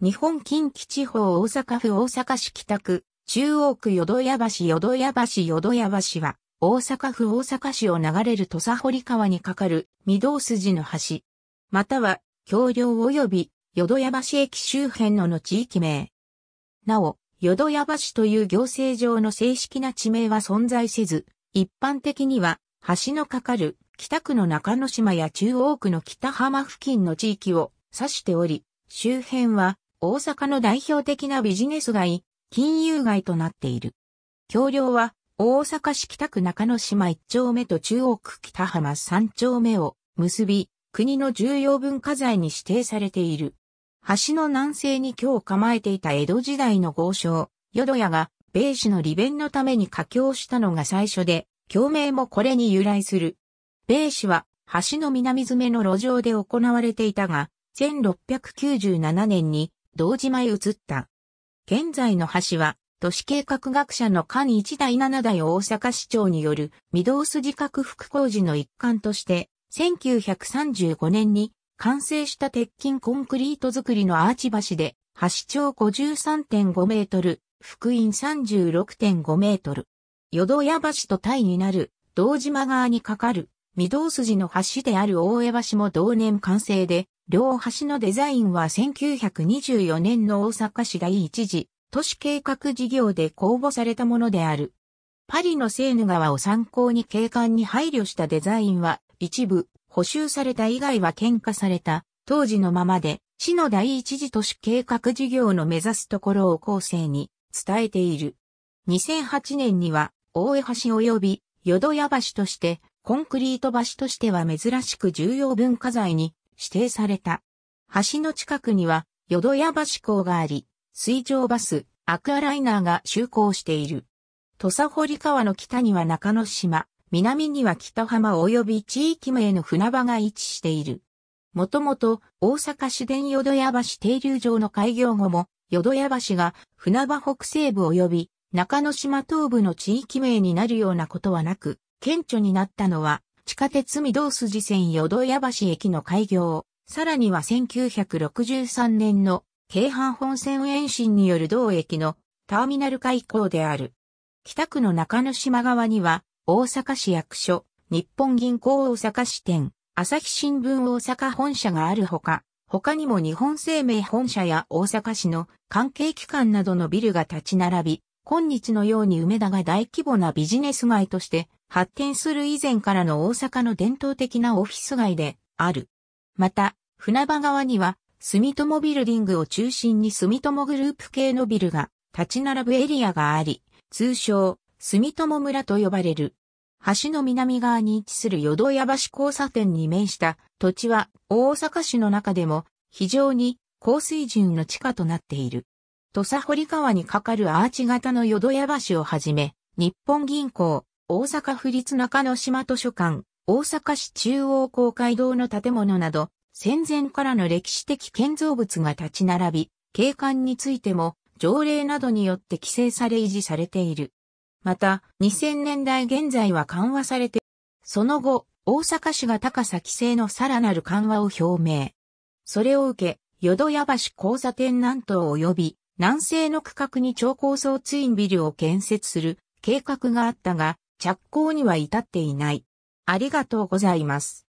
日本近畿地方大阪府大阪市北区、中央区淀屋橋淀屋橋淀屋橋は、大阪府大阪市を流れる土佐堀川に架かる御堂筋の橋。または、橋梁及び淀屋橋駅周辺のの地域名。なお、淀屋橋という行政上の正式な地名は存在せず、一般的には、橋の架かる北区の中之島や中央区の北浜付近の地域を指しており、周辺は大阪の代表的なビジネス街、金融街となっている。橋梁は、大阪市北区中之島1丁目と中央区北浜3丁目を結び、国の重要文化財に指定されている。橋の南西に今日構えていた江戸時代の豪商、淀屋が、米市の利便のために架橋したのが最初で、橋名もこれに由来する。米市は、橋の南詰めの路上で行われていたが、1697年に堂島へ移った。現在の橋は、都市計画学者の間一代七代大阪市長による御堂筋拡幅工事の一環として、1935年に完成した鉄筋コンクリート造りのアーチ橋で、橋長53.5メートル、福音36.5メートル。淀屋橋と対になる、堂島側に架かる、御堂筋の橋である大江橋も同年完成で、両橋のデザインは1924年の大阪市第一次都市計画事業で公募されたものである。パリのセーヌ川を参考に景観に配慮したデザインは一部補修された以外は喧嘩された当時のままで市の第一次都市計画事業の目指すところを後世に伝えている。2008年には大江橋及び淀屋橋としてコンクリート橋としては珍しく重要文化財に指定された。橋の近くには、淀屋橋港があり、水上バス、アクアライナーが就航している。土佐堀川の北には中之島、南には北浜及び地域名の船場が位置している。もともと大阪市電淀屋橋停留場の開業後も、淀屋橋が船場北西部及び中之島東部の地域名になるようなことはなく、顕著になったのは地下鉄御堂筋線淀屋橋駅の開業、さらには1963年の京阪本線延伸による同駅のターミナル開港である。北区の中の島側には大阪市役所、日本銀行大阪支店、朝日新聞大阪本社があるほか、他にも日本生命本社や大阪市の関係機関などのビルが立ち並び、今日のように梅田が大規模なビジネス街として発展する以前からの大阪の伝統的なオフィス街である。また、船場側には住友ビルディングを中心に住友グループ系のビルが立ち並ぶエリアがあり、通称、住友村と呼ばれる。橋の南側に位置する淀屋橋交差点に面した土地は大阪市の中でも非常に高水準の地下となっている。土佐堀川に架かるアーチ型の淀屋橋をはじめ、日本銀行、大阪府立中野島図書館、大阪市中央公会堂の建物など、戦前からの歴史的建造物が立ち並び、景観についても条例などによって規制され維持されている。また、2000年代現在は緩和されて、その後、大阪市が高さ規制のさらなる緩和を表明。それを受け、淀屋橋交差点南東及び南西の区画に超高層ツインビルを建設する計画があったが、着工には至っていない。ありがとうございます。